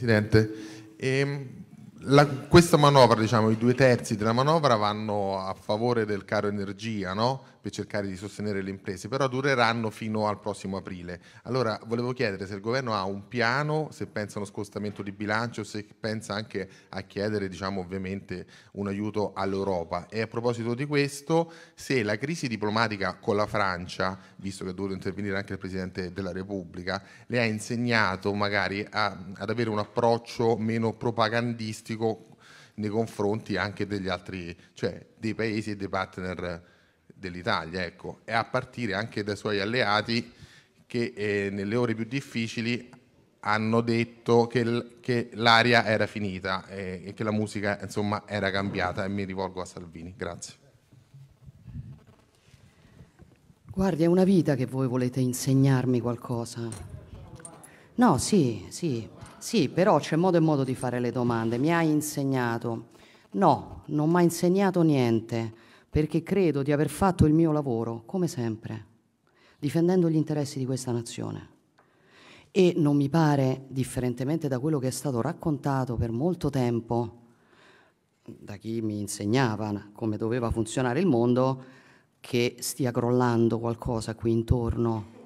Presidente. E, ehm, la, questa manovra, diciamo, i due terzi della manovra vanno a favore del caro energia, no? per cercare di sostenere le imprese, però dureranno fino al prossimo aprile. Allora volevo chiedere se il governo ha un piano, se pensa a uno scostamento di bilancio, se pensa anche a chiedere diciamo, ovviamente un aiuto all'Europa. E a proposito di questo, se la crisi diplomatica con la Francia, visto che ha dovuto intervenire anche il Presidente della Repubblica, le ha insegnato magari a, ad avere un approccio meno propagandistico realistico nei confronti anche degli altri, cioè dei paesi e dei partner dell'Italia, ecco, e a partire anche dai suoi alleati che eh, nelle ore più difficili hanno detto che, che l'aria era finita eh, e che la musica insomma era cambiata e mi rivolgo a Salvini. Grazie. Guardi, è una vita che voi volete insegnarmi qualcosa. No, sì, sì, sì, però c'è modo e modo di fare le domande. Mi hai insegnato? No, non mi ha insegnato niente, perché credo di aver fatto il mio lavoro, come sempre, difendendo gli interessi di questa nazione. E non mi pare, differentemente da quello che è stato raccontato per molto tempo, da chi mi insegnava come doveva funzionare il mondo, che stia crollando qualcosa qui intorno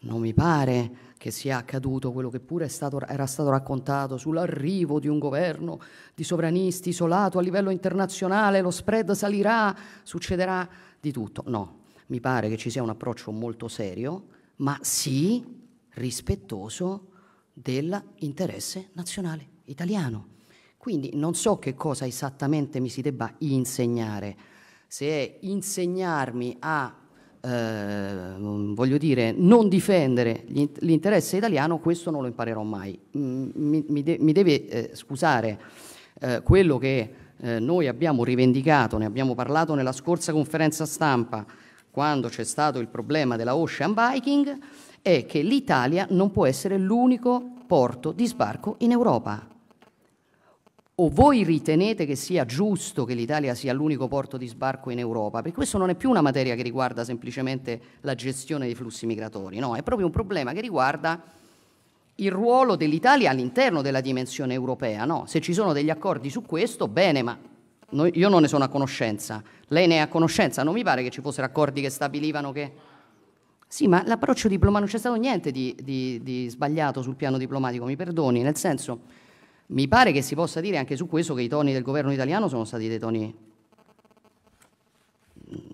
non mi pare che sia accaduto quello che pure stato, era stato raccontato sull'arrivo di un governo di sovranisti isolato a livello internazionale, lo spread salirà, succederà di tutto. No, mi pare che ci sia un approccio molto serio, ma sì rispettoso dell'interesse nazionale italiano. Quindi non so che cosa esattamente mi si debba insegnare, se è insegnarmi a Ehm, voglio dire, non difendere l'interesse italiano, questo non lo imparerò mai. Mm, mi, mi, de mi deve eh, scusare eh, quello che eh, noi abbiamo rivendicato, ne abbiamo parlato nella scorsa conferenza stampa, quando c'è stato il problema della ocean biking, è che l'Italia non può essere l'unico porto di sbarco in Europa o voi ritenete che sia giusto che l'Italia sia l'unico porto di sbarco in Europa? Perché questo non è più una materia che riguarda semplicemente la gestione dei flussi migratori, no, è proprio un problema che riguarda il ruolo dell'Italia all'interno della dimensione europea. No? Se ci sono degli accordi su questo, bene, ma noi, io non ne sono a conoscenza, lei ne è a conoscenza, non mi pare che ci fossero accordi che stabilivano che... Sì, ma l'approccio diplomatico non c'è stato niente di, di, di sbagliato sul piano diplomatico, mi perdoni, nel senso mi pare che si possa dire anche su questo che i toni del governo italiano sono stati dei toni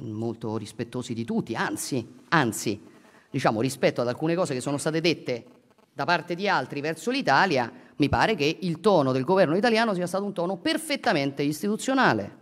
molto rispettosi di tutti, anzi, anzi, diciamo rispetto ad alcune cose che sono state dette da parte di altri verso l'Italia, mi pare che il tono del governo italiano sia stato un tono perfettamente istituzionale.